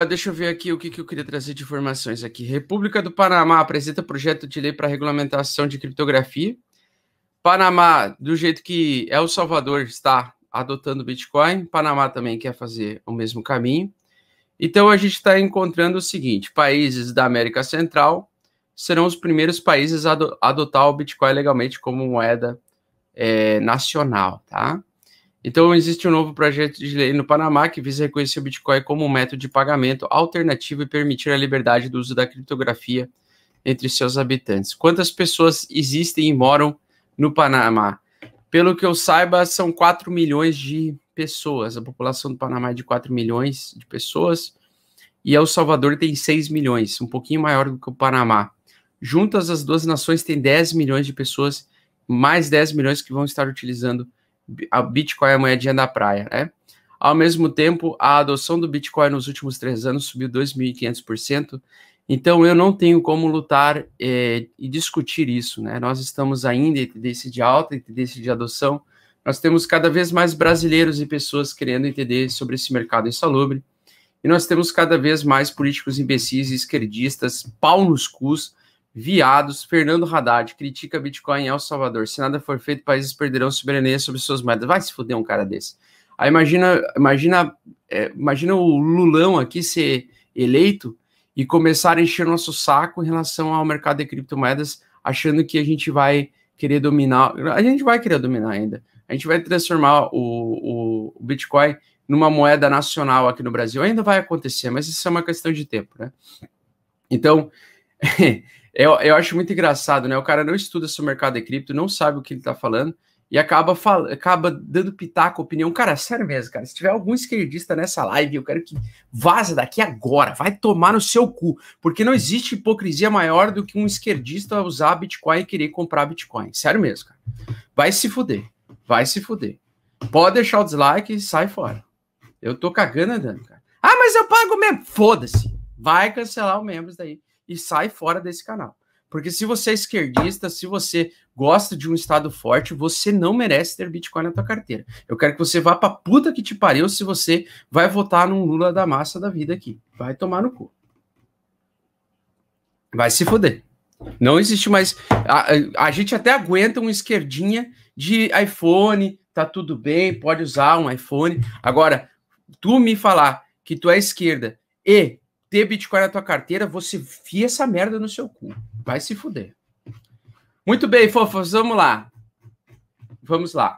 Ah, deixa eu ver aqui o que, que eu queria trazer de informações aqui. República do Panamá apresenta projeto de lei para regulamentação de criptografia. Panamá, do jeito que El Salvador está adotando Bitcoin, Panamá também quer fazer o mesmo caminho. Então a gente está encontrando o seguinte: países da América Central serão os primeiros países a adotar o Bitcoin legalmente como moeda é, nacional, tá? Então, existe um novo projeto de lei no Panamá que visa reconhecer o Bitcoin como um método de pagamento alternativo e permitir a liberdade do uso da criptografia entre seus habitantes. Quantas pessoas existem e moram no Panamá? Pelo que eu saiba, são 4 milhões de pessoas. A população do Panamá é de 4 milhões de pessoas e El Salvador tem 6 milhões, um pouquinho maior do que o Panamá. Juntas, as duas nações têm 10 milhões de pessoas, mais 10 milhões que vão estar utilizando a Bitcoin é a moedinha da praia, né? Ao mesmo tempo, a adoção do Bitcoin nos últimos três anos subiu 2.500%. Então, eu não tenho como lutar é, e discutir isso, né? Nós estamos ainda em tendência de alta, em tendência de adoção. Nós temos cada vez mais brasileiros e pessoas querendo entender sobre esse mercado insalubre. E nós temos cada vez mais políticos imbecis e esquerdistas, pau nos cus, Viados, Fernando Haddad critica Bitcoin em El Salvador. Se nada for feito, países perderão soberania sobre suas moedas. Vai se fuder um cara desse. Aí imagina, imagina, é, imagina o Lulão aqui ser eleito e começar a encher nosso saco em relação ao mercado de criptomoedas, achando que a gente vai querer dominar. A gente vai querer dominar ainda. A gente vai transformar o, o Bitcoin numa moeda nacional aqui no Brasil. Ainda vai acontecer, mas isso é uma questão de tempo, né? Então, Eu, eu acho muito engraçado, né? O cara não estuda seu mercado de cripto, não sabe o que ele tá falando e acaba, fal... acaba dando pitaco, opinião. Cara, é sério mesmo, cara. Se tiver algum esquerdista nessa live, eu quero que vaza daqui agora. Vai tomar no seu cu. Porque não existe hipocrisia maior do que um esquerdista usar Bitcoin e querer comprar Bitcoin. Sério mesmo, cara. Vai se fuder. Vai se fuder. Pode deixar o dislike e sai fora. Eu tô cagando andando, cara. Ah, mas eu pago mesmo. Foda-se. Vai cancelar o membros daí e sai fora desse canal. Porque se você é esquerdista, se você gosta de um Estado forte, você não merece ter Bitcoin na tua carteira. Eu quero que você vá pra puta que te pariu se você vai votar num Lula da massa da vida aqui. Vai tomar no cu. Vai se fuder. Não existe mais. A, a, a gente até aguenta um esquerdinha de iPhone, tá tudo bem, pode usar um iPhone. Agora, tu me falar que tu é esquerda e ter Bitcoin na tua carteira, você fia essa merda no seu cu. Vai se fuder. Muito bem, fofos, vamos lá. Vamos lá.